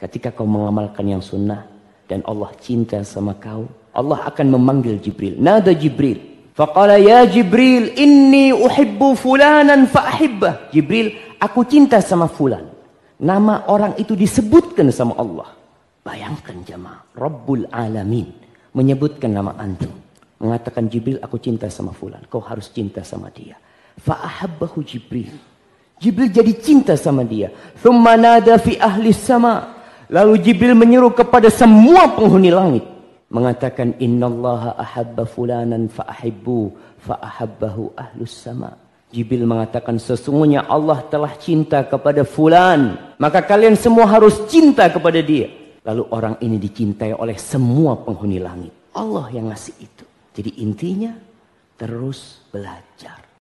Ketika kau mengamalkan yang sunnah dan Allah cinta sama kau, Allah akan memanggil Jibril. Nada Jibril. Faqala ya Jibril, inni uhibbu fulanan fa'ahibbah. Jibril, aku cinta sama fulan. Nama orang itu disebutkan sama Allah. Bayangkan jemaah, Rabbul Alamin menyebutkan nama antum. Mengatakan Jibril, aku cinta sama fulan. Kau harus cinta sama dia. Fa'ahabbahu Jibril. Jibril jadi cinta sama dia. Thumma nada fi ahli sama. Lalu Jibril menyeru kepada semua penghuni langit mengatakan innallaha ahabba fulanan fa'ahibbu fa'ahabbahu ahlus sama. Jibril mengatakan sesungguhnya Allah telah cinta kepada fulan, maka kalian semua harus cinta kepada dia. Lalu orang ini dicintai oleh semua penghuni langit. Allah yang ngasih itu. Jadi intinya terus belajar.